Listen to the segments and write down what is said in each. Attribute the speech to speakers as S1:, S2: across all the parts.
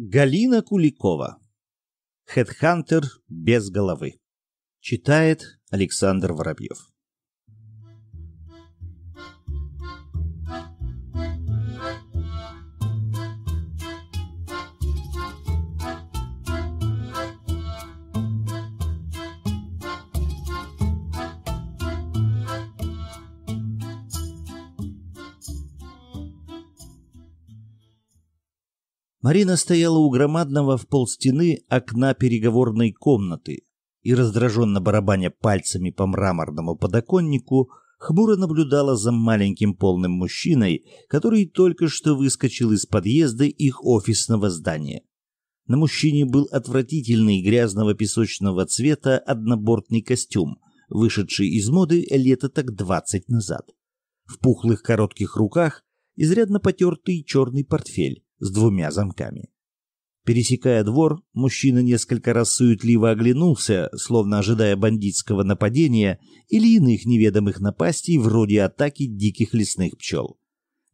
S1: Галина Куликова. Хедхантер без головы. Читает Александр Воробьев. Марина стояла у громадного в полстены окна переговорной комнаты и, раздраженно барабаня пальцами по мраморному подоконнику, хмуро наблюдала за маленьким полным мужчиной, который только что выскочил из подъезда их офисного здания. На мужчине был отвратительный грязного песочного цвета однобортный костюм, вышедший из моды лето так двадцать назад. В пухлых коротких руках изрядно потертый черный портфель, с двумя замками. Пересекая двор, мужчина несколько раз суетливо оглянулся, словно ожидая бандитского нападения или иных неведомых напастей вроде атаки диких лесных пчел.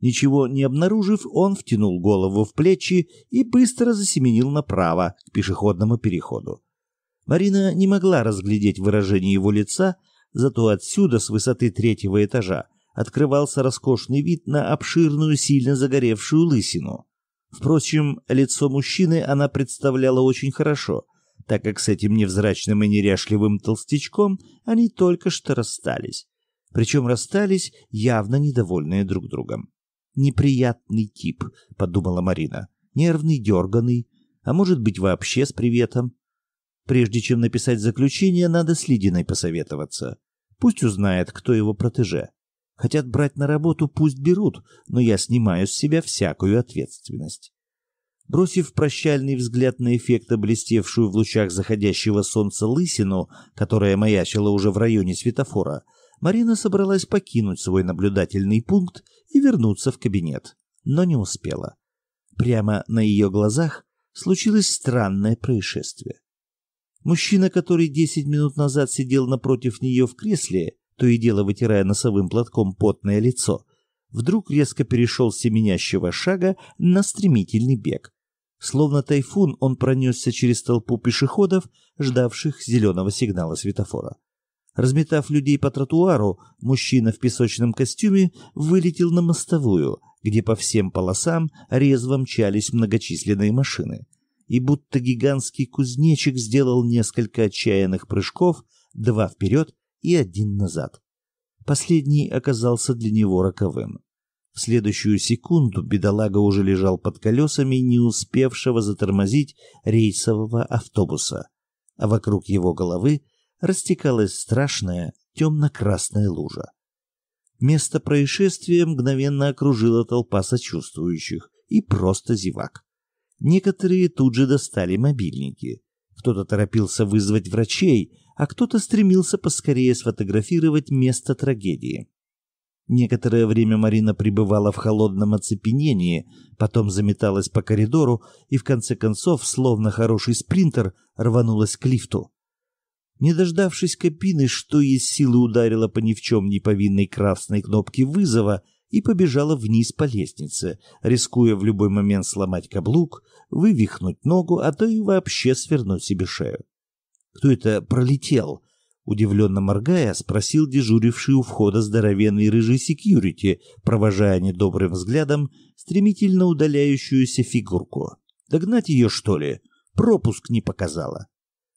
S1: Ничего не обнаружив, он втянул голову в плечи и быстро засеменил направо к пешеходному переходу. Марина не могла разглядеть выражение его лица, зато отсюда, с высоты третьего этажа, открывался роскошный вид на обширную, сильно загоревшую лысину. Впрочем, лицо мужчины она представляла очень хорошо, так как с этим невзрачным и неряшливым толстячком они только что расстались. Причем расстались явно недовольные друг другом. «Неприятный тип», — подумала Марина. «Нервный, дерганный, а может быть вообще с приветом. Прежде чем написать заключение, надо с Лидиной посоветоваться. Пусть узнает, кто его протеже. Хотят брать на работу, пусть берут, но я снимаю с себя всякую ответственность. Бросив прощальный взгляд на эффекта, блестевшую в лучах заходящего солнца лысину, которая маячила уже в районе светофора, Марина собралась покинуть свой наблюдательный пункт и вернуться в кабинет, но не успела. Прямо на ее глазах случилось странное происшествие. Мужчина, который десять минут назад сидел напротив нее в кресле, то и дело вытирая носовым платком потное лицо, вдруг резко перешел с семенящего шага на стремительный бег. Словно тайфун он пронесся через толпу пешеходов, ждавших зеленого сигнала светофора. Разметав людей по тротуару, мужчина в песочном костюме вылетел на мостовую, где по всем полосам резво мчались многочисленные машины. И будто гигантский кузнечик сделал несколько отчаянных прыжков, два вперед и один назад. Последний оказался для него роковым. В следующую секунду бедолага уже лежал под колесами не успевшего затормозить рейсового автобуса, а вокруг его головы растекалась страшная темно-красная лужа. Место происшествия мгновенно окружила толпа сочувствующих и просто зевак. Некоторые тут же достали мобильники. Кто-то торопился вызвать врачей, а кто-то стремился поскорее сфотографировать место трагедии. Некоторое время Марина пребывала в холодном оцепенении, потом заметалась по коридору и в конце концов, словно хороший спринтер, рванулась к лифту. Не дождавшись кабины, что из силы ударила по ни в чем не повинной красной кнопке вызова и побежала вниз по лестнице, рискуя в любой момент сломать каблук, вывихнуть ногу, а то и вообще свернуть себе шею. Кто это пролетел? Удивленно моргая, спросил дежуривший у входа здоровенный рыжий секьюрити, провожая недобрым взглядом стремительно удаляющуюся фигурку. Догнать ее, что ли? Пропуск не показала.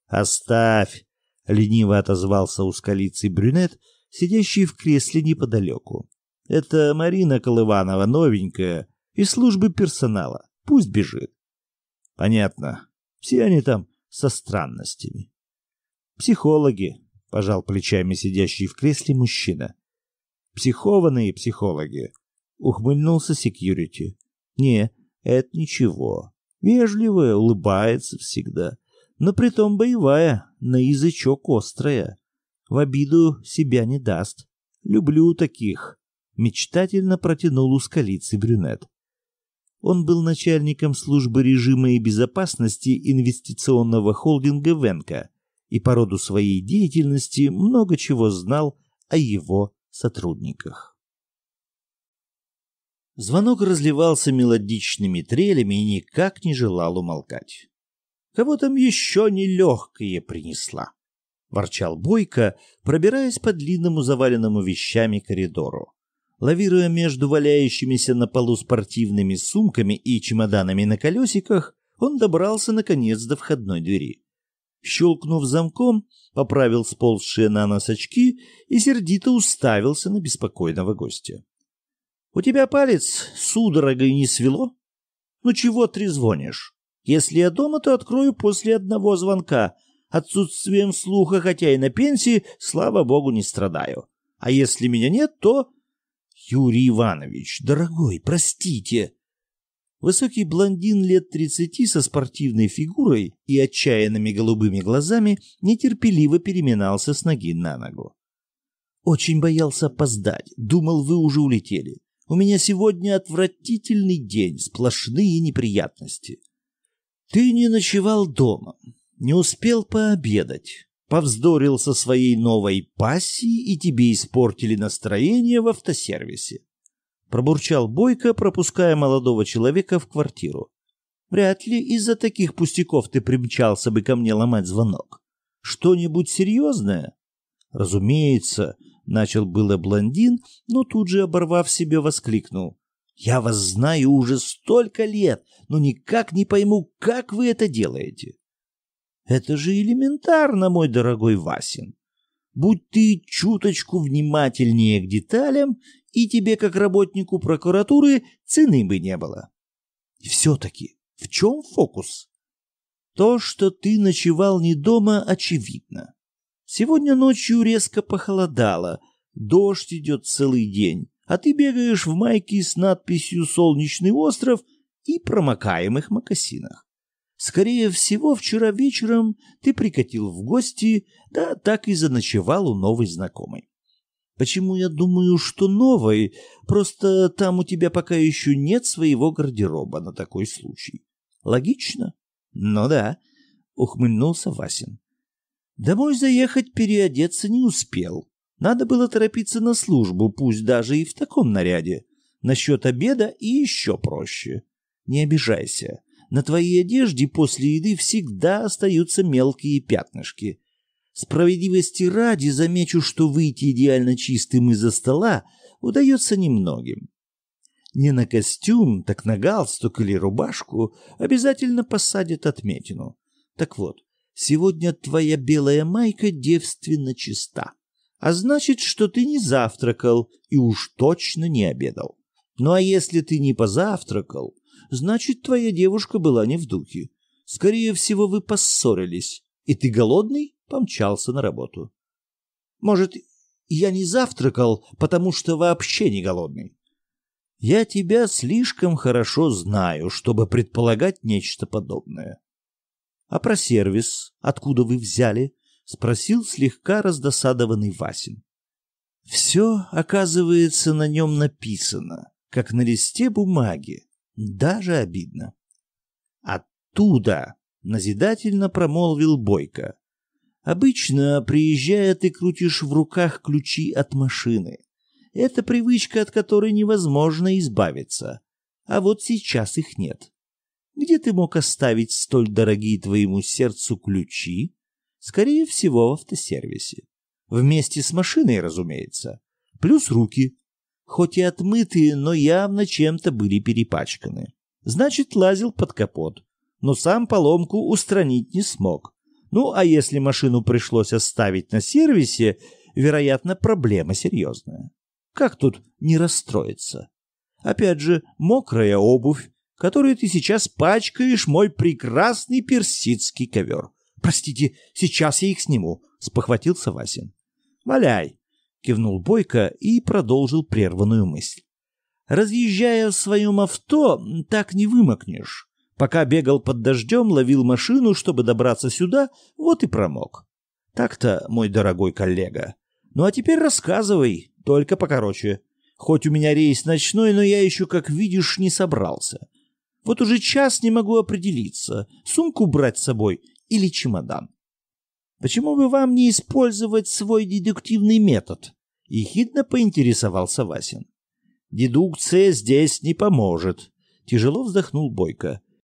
S1: «Оставь!» — лениво отозвался у ускалицый брюнет, сидящий в кресле неподалеку. «Это Марина Колыванова, новенькая, из службы персонала. Пусть бежит». «Понятно. Все они там со странностями». Психологи, пожал плечами сидящий в кресле мужчина. Психованные психологи, ухмыльнулся секьюрити. Не, это ничего. Вежливая, улыбается всегда, но притом боевая, на язычок острая. В обиду себя не даст. Люблю таких, мечтательно протянул ускалицый брюнет. Он был начальником службы режима и безопасности инвестиционного холдинга Венка, и по роду своей деятельности много чего знал о его сотрудниках. Звонок разливался мелодичными трелями и никак не желал умолкать. «Кого там еще нелегкое принесла?» — ворчал Бойко, пробираясь по длинному заваленному вещами коридору. Лавируя между валяющимися на полу спортивными сумками и чемоданами на колесиках, он добрался, наконец, до входной двери щелкнув замком, поправил сползшие на нос очки и сердито уставился на беспокойного гостя. — У тебя палец судорогой не свело? Ну чего трезвонишь? Если я дома, то открою после одного звонка. Отсутствием слуха, хотя и на пенсии, слава богу, не страдаю. А если меня нет, то... Юрий Иванович, дорогой, простите, Высокий блондин лет 30 со спортивной фигурой и отчаянными голубыми глазами нетерпеливо переминался с ноги на ногу. «Очень боялся опоздать. Думал, вы уже улетели. У меня сегодня отвратительный день, сплошные неприятности. Ты не ночевал дома, не успел пообедать, повздорил со своей новой пассией и тебе испортили настроение в автосервисе пробурчал Бойко, пропуская молодого человека в квартиру. Вряд ли из-за таких пустяков ты примчался бы ко мне ломать звонок. Что-нибудь серьезное? Разумеется, начал было блондин, но тут же, оборвав себе, воскликнул. Я вас знаю уже столько лет, но никак не пойму, как вы это делаете. Это же элементарно, мой дорогой Васин. Будь ты чуточку внимательнее к деталям, и тебе, как работнику прокуратуры, цены бы не было. И все-таки, в чем фокус? То, что ты ночевал не дома, очевидно. Сегодня ночью резко похолодало, дождь идет целый день, а ты бегаешь в майке с надписью «Солнечный остров» и промокаемых мокасинах. Скорее всего, вчера вечером ты прикатил в гости, да так и заночевал у новой знакомой. Почему я думаю, что новой? Просто там у тебя пока еще нет своего гардероба на такой случай. Логично? Ну да, ухмыльнулся Васин. Домой заехать переодеться не успел. Надо было торопиться на службу, пусть даже и в таком наряде. Насчет обеда и еще проще. Не обижайся. На твоей одежде после еды всегда остаются мелкие пятнышки. Справедливости ради замечу, что выйти идеально чистым из-за стола удается немногим. Не на костюм, так на галстук или рубашку обязательно посадят отметину. Так вот, сегодня твоя белая майка девственно чиста. А значит, что ты не завтракал и уж точно не обедал. Ну а если ты не позавтракал, значит, твоя девушка была не в духе. Скорее всего, вы поссорились. И ты голодный? помчался на работу. Может, я не завтракал, потому что вообще не голодный. Я тебя слишком хорошо знаю, чтобы предполагать нечто подобное. А про сервис, откуда вы взяли? спросил слегка раздосадованный Васин. Все, оказывается, на нем написано, как на листе бумаги. Даже обидно. Оттуда, назидательно промолвил Бойко. Обычно, приезжая, ты крутишь в руках ключи от машины. Это привычка, от которой невозможно избавиться. А вот сейчас их нет. Где ты мог оставить столь дорогие твоему сердцу ключи? Скорее всего, в автосервисе. Вместе с машиной, разумеется. Плюс руки. Хоть и отмытые, но явно чем-то были перепачканы. Значит, лазил под капот. Но сам поломку устранить не смог. Ну, а если машину пришлось оставить на сервисе, вероятно, проблема серьезная. Как тут не расстроиться? Опять же, мокрая обувь, которую ты сейчас пачкаешь мой прекрасный персидский ковер. Простите, сейчас я их сниму, спохватился Васин. Валяй, кивнул Бойко и продолжил прерванную мысль. Разъезжая в своем авто, так не вымокнешь. Пока бегал под дождем, ловил машину, чтобы добраться сюда, вот и промок. Так-то, мой дорогой коллега. Ну а теперь рассказывай, только покороче. Хоть у меня рейс ночной, но я еще, как видишь, не собрался. Вот уже час не могу определиться, сумку брать с собой или чемодан. Почему бы вам не использовать свой дедуктивный метод? Ехидно поинтересовался Васин. Дедукция здесь не поможет. Тяжело вздохнул Бойко.